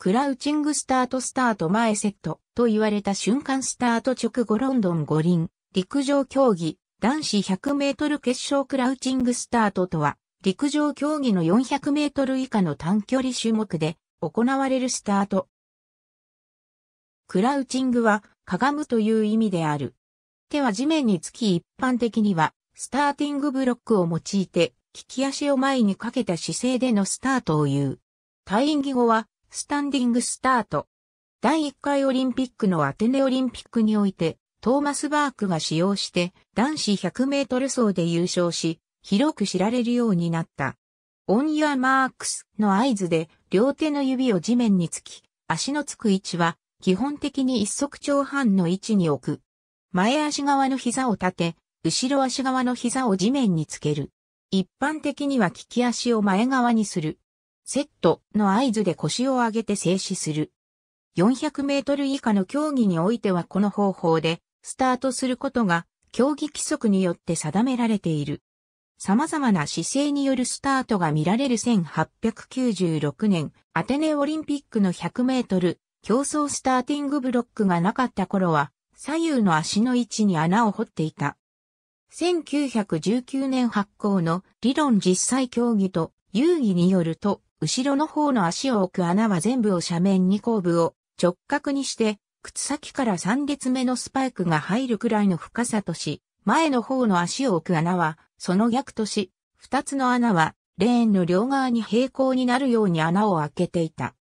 クラウチングスタートスタート前セットと言われた瞬間スタート直後ロンドン五輪、陸上競技、男子100メートル決勝クラウチングスタートとは、陸上競技の400メートル以下の短距離種目で行われるスタート。クラウチングは、かがむという意味である。手は地面につき一般的には、スターティングブロックを用いて、利き足を前にかけた姿勢でのスタートを言う。退院義語は、スタンディングスタート。第1回オリンピックのアテネオリンピックにおいて、トーマス・バークが使用して男子100メートル走で優勝し、広く知られるようになった。オン・ユア・マークスの合図で両手の指を地面につき、足のつく位置は基本的に一足長半の位置に置く。前足側の膝を立て、後ろ足側の膝を地面につける。一般的には利き足を前側にする。セットの合図で腰を上げて静止する。400メートル以下の競技においてはこの方法でスタートすることが競技規則によって定められている。様々な姿勢によるスタートが見られる1896年アテネオリンピックの100メートル競争スターティングブロックがなかった頃は左右の足の位置に穴を掘っていた。1919年発行の理論実際競技と遊戯によると後ろの方の足を置く穴は全部を斜面に後部を直角にして、靴先から3列目のスパイクが入るくらいの深さとし、前の方の足を置く穴は、その逆とし、2つの穴は、レーンの両側に平行になるように穴を開けていた。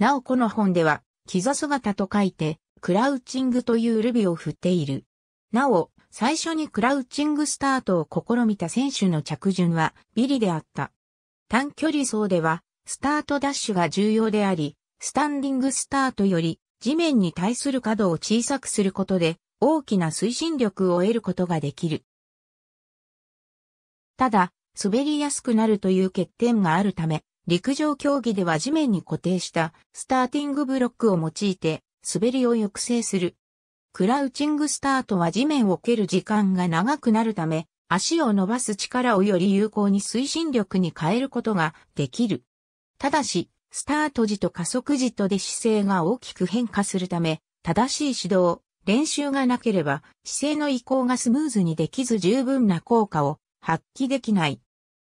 なおこの本では、キザ姿と書いて、クラウチングというルビを振っている。なお、最初にクラウチングスタートを試みた選手の着順はビリであった。短距離走ではスタートダッシュが重要であり、スタンディングスタートより地面に対する角を小さくすることで大きな推進力を得ることができる。ただ、滑りやすくなるという欠点があるため、陸上競技では地面に固定したスターティングブロックを用いて滑りを抑制する。クラウチングスタートは地面を蹴る時間が長くなるため、足を伸ばす力をより有効に推進力に変えることができる。ただし、スタート時と加速時とで姿勢が大きく変化するため、正しい指導、練習がなければ、姿勢の移行がスムーズにできず十分な効果を発揮できない。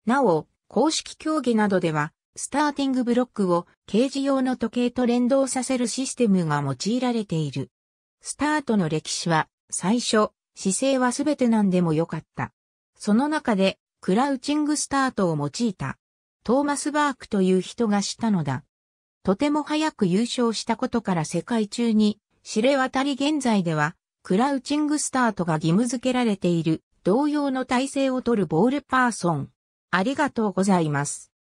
なお、公式競技などでは、スターティングブロックを掲示用の時計と連動させるシステムが用いられている。スタートの歴史は、最初、姿勢はすべて何でも良かった。その中で、クラウチングスタートを用いた。トーマス・バークという人がしたのだ。とても早く優勝したことから世界中に知れ渡り現在では、クラウチングスタートが義務付けられている同様の体制をとるボールパーソン。ありがとうございます。